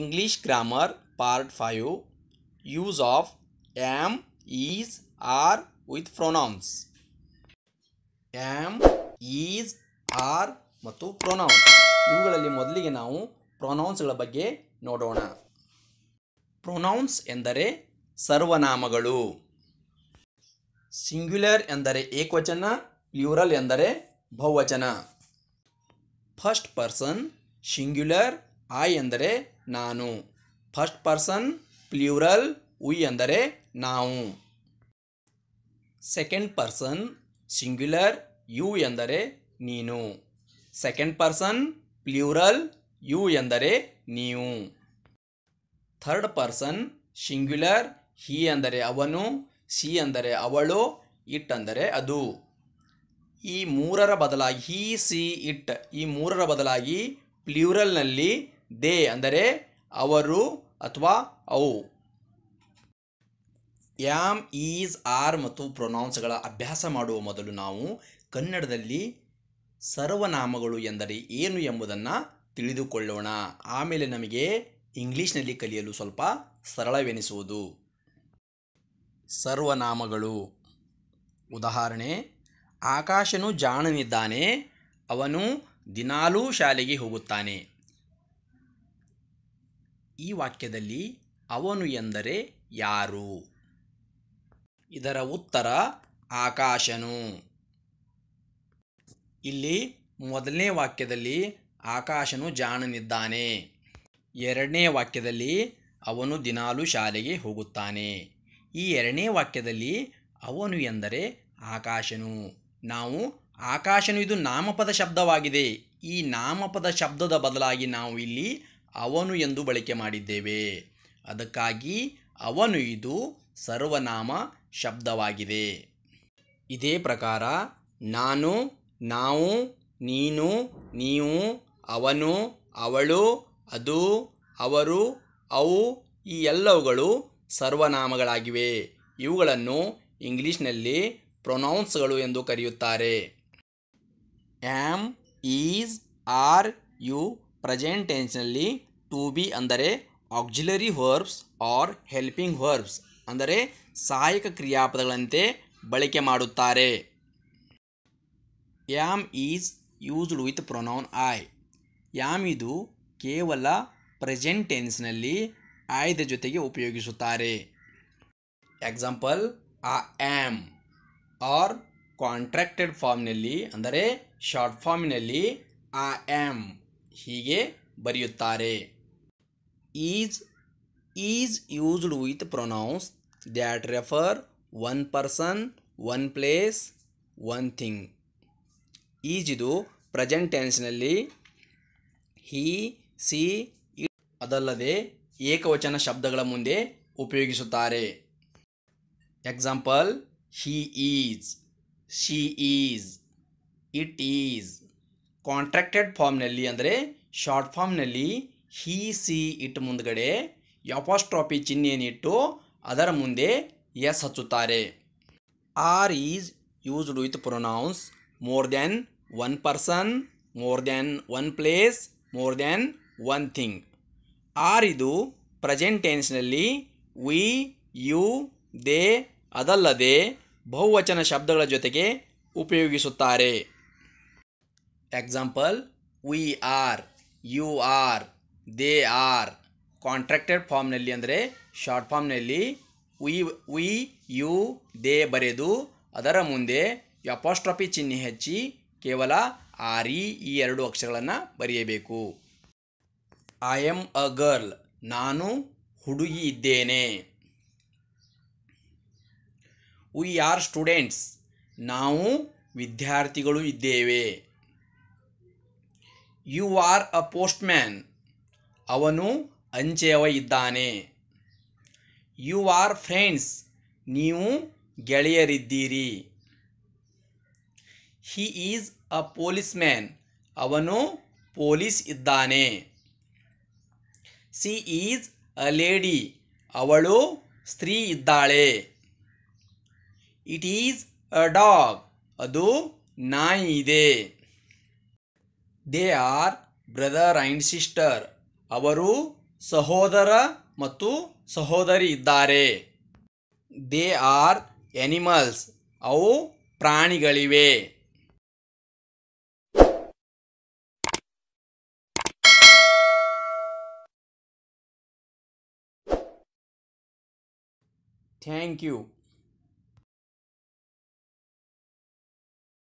English grammar part five use of am is are with pronouns am is are ಮತ್ತು pronouns ಇವುಗಳಲ್ಲಿ ಮೊದಲಿಗೆ ನಾವು ಪ್ರೊನೌನ್ಸ್ಗಳ ಬಗ್ಗೆ ನೋಡೋಣ ಪ್ರೊನೌನ್ಸ್ ಎಂದರೆ ಸರ್ವನಾಮಗಳು ಸಿಂಗ್ಯುಲರ್ ಎಂದರೆ ಏಕವಚನ ಪ್ಲೂರಲ್ ಎಂದರೆ ಬಹುವಚನ ಫಸ್ಟ್ ಪರ್ಸನ್ ಸಿಂಗ್ಯುಲರ್ ಐ ಎಂದರೆ ನಾನು ಫಸ್ಟ್ ಪರ್ಸನ್ ಪ್ಲ್ಯೂರಲ್ ಉಯ್ ಅಂದರೆ ನಾವು ಸೆಕೆಂಡ್ ಪರ್ಸನ್ ಸಿಂಗ್ಯುಲರ್ ಯು ಎಂದರೆ ನೀನು ಸೆಕೆಂಡ್ ಪರ್ಸನ್ ಪ್ಲ್ಯೂರಲ್ ಯು ಎಂದರೆ ನೀವು ಥರ್ಡ್ ಪರ್ಸನ್ ಸಿಂಗ್ಯುಲರ್ ಹಿ ಅಂದರೆ ಅವನು ಸಿ ಅಂದರೆ ಅವಳು ಇಟ್ ಅಂದರೆ ಅದು ಈ ಮೂರರ ಬದಲಾಗಿ ಹಿ ಸಿ ಇಟ್ ಈ ಮೂರರ ಬದಲಾಗಿ ಪ್ಲ್ಯೂರಲ್ನಲ್ಲಿ ದೇ ಅಂದರೆ ಅವರು ಅಥವಾ ಅವು ಯಾಮ್ ಈಸ್ ಆರ್ ಮತ್ತು ಪ್ರೊನೌನ್ಸ್ಗಳ ಅಭ್ಯಾಸ ಮಾಡುವ ಮೊದಲು ನಾವು ಕನ್ನಡದಲ್ಲಿ ಸರ್ವನಾಮಗಳು ಎಂದರೆ ಏನು ಎಂಬುದನ್ನು ತಿಳಿದುಕೊಳ್ಳೋಣ ಆಮೇಲೆ ನಮಗೆ ಇಂಗ್ಲೀಷ್ನಲ್ಲಿ ಕಲಿಯಲು ಸ್ವಲ್ಪ ಸರಳವೆನಿಸುವುದು ಸರ್ವನಾಮಗಳು ಉದಾಹರಣೆ ಆಕಾಶನು ಜಾಣನಿದ್ದಾನೆ ಅವನು ದಿನಾಲೂ ಶಾಲೆಗೆ ಹೋಗುತ್ತಾನೆ ಈ ವಾಕ್ಯದಲ್ಲಿ ಅವನು ಎಂದರೆ ಯಾರು ಇದರ ಉತ್ತರ ಆಕಾಶನು ಇಲ್ಲಿ ಮೊದಲನೇ ವಾಕ್ಯದಲ್ಲಿ ಆಕಾಶನು ಜಾಣನಿದ್ದಾನೆ ಎರಡನೇ ವಾಕ್ಯದಲ್ಲಿ ಅವನು ದಿನಾಲು ಶಾಲೆಗೆ ಹೋಗುತ್ತಾನೆ ಈ ಎರಡನೇ ವಾಕ್ಯದಲ್ಲಿ ಅವನು ಎಂದರೆ ಆಕಾಶನು ನಾವು ಆಕಾಶನು ಇದು ನಾಮಪದ ಶಬ್ದವಾಗಿದೆ ಈ ನಾಮಪದ ಶಬ್ದದ ಬದಲಾಗಿ ನಾವು ಇಲ್ಲಿ ಅವನು ಎಂದು ಬಳಕೆ ಮಾಡಿದ್ದೇವೆ ಅದಕ್ಕಾಗಿ ಅವನು ಇದು ಸರ್ವನಾಮ ಶಬ್ದವಾಗಿದೆ ಇದೇ ಪ್ರಕಾರ ನಾನು ನಾವು ನೀನು ನೀವು ಅವನು ಅವಳು ಅದು ಅವರು ಅವು ಈ ಎಲ್ಲವುಗಳು ಸರ್ವನಾಮಗಳಾಗಿವೆ ಇವುಗಳನ್ನು ಇಂಗ್ಲೀಷ್ನಲ್ಲಿ ಪ್ರೊನೌನ್ಸ್ಗಳು ಎಂದು ಕರೆಯುತ್ತಾರೆ ಆ್ಯಮ್ ಈಸ್ ಆರ್ ಯು ಪ್ರೆಸೆಂಟ್ ಟೆನ್ಸ್ನಲ್ಲಿ ಟು ಬಿ ಅಂದರೆ auxiliary verbs or helping verbs ಅಂದರೆ ಸಹಾಯಕ ಕ್ರಿಯಾಪದಗಳಂತೆ ಬಳಕೆ ಮಾಡುತ್ತಾರೆ am is used with pronoun I am ಇದು ಕೇವಲ ಪ್ರೆಸೆಂಟ್ ಟೆನ್ಸ್ನಲ್ಲಿ ಆಯ್ದ ಜೊತೆಗೆ ಉಪಯೋಗಿಸುತ್ತಾರೆ ಎಕ್ಸಾಂಪಲ್ ಆ ಆ್ಯಮ್ ಆರ್ ಕಾಂಟ್ರಾಕ್ಟೆಡ್ ಫಾರ್ಮ್ನಲ್ಲಿ ಅಂದರೆ ಶಾರ್ಟ್ ಫಾರ್ಮ್ನಲ್ಲಿ ಆ ಆ್ಯಮ್ ಹೀಗೆ ಬರೆಯುತ್ತಾರೆ is is used with pronouns that refer one person one place one thing is ಇದು ಪ್ರೆಸೆಂಟ್ ಟೆನ್ಸ್ನಲ್ಲಿ ಹಿ ಸಿ ಅದಲ್ಲದೆ ಏಕವಚನ ಶಬ್ದಗಳ ಮುಂದೆ ಉಪಯೋಗಿಸುತ್ತಾರೆ example he is she is it is contracted ಫಾರ್ಮ್ನಲ್ಲಿ ಅಂದರೆ ಶಾರ್ಟ್ ಫಾರ್ಮ್ನಲ್ಲಿ ಹಿ ಸಿ ಇಟ್ ಮುಂದ್ಗಡೆ ಯಪಾಸ್ಟ್ರಾಪಿ ಚಿಹ್ನೆಯನ್ನಿಟ್ಟು ಅದರ ಮುಂದೆ ಎಸ್ ಹಚ್ಚುತ್ತಾರೆ are is used with pronouns more than one person more than one place more than one thing are ಇದು present ಟೆನ್ಸ್ನಲ್ಲಿ ವಿ ಯು ದೇ ಅದಲ್ಲದೆ ಬಹುವಚನ ಶಬ್ದಗಳ ಜೊತೆಗೆ ಉಪಯೋಗಿಸುತ್ತಾರೆ example we are you are they are contracted ಫಾರ್ಮ್ನಲ್ಲಿ ಅಂದರೆ ಶಾರ್ಟ್ ಫಾರ್ಮ್ನಲ್ಲಿ ಉಯ್ ಉಯ್ ಯು ದೇ ಬರೆದು ಅದರ ಮುಂದೆ ಯಪಾಸ್ಟ್ರಾಫಿ ಚಿಹ್ನೆ ಹಚ್ಚಿ ಕೇವಲ ಆರ್ ಇ ಈ ಎರಡು ಅಕ್ಷರಗಳನ್ನು ಬರೆಯಬೇಕು ಐ ಎಮ್ ಅ ಗರ್ಲ್ ನಾನು ಹುಡುಗಿ ಇದ್ದೇನೆ ವಿ ಆರ್ ಸ್ಟೂಡೆಂಟ್ಸ್ ನಾವು ವಿದ್ಯಾರ್ಥಿಗಳು ಇದ್ದೇವೆ ಯು ಆರ್ ಅ ಮ್ಯಾನ್ ಅವನು ಅಂಚೆಯವ ಇದ್ದಾನೆ ಯು ಆರ್ ಫ್ರೆಂಡ್ಸ್ ನೀವು ಗೆಳೆಯರಿದ್ದೀರಿ he is a policeman ಅವನು ಪೊಲೀಸ್ ಇದ್ದಾನೆ ಸಿ ಈಸ್ ಅ ಲೇಡಿ ಅವಳು ಸ್ತ್ರೀ ಇದ್ದಾಳೆ ಇಟ್ ಈಸ್ ಅ ಡಾಗ್ ಅದು ನಾಯಿ ಇದೆ they are brother and sister ಅವರು ಸಹೋದರ ಮತ್ತು ಸಹೋದರಿ ಇದ್ದಾರೆ ದೇ ಆರ್ ಎನಿಮಲ್ಸ್ ಅವು ಪ್ರಾಣಿಗಳಿವೆ ಥ್ಯಾಂಕ್ ಯು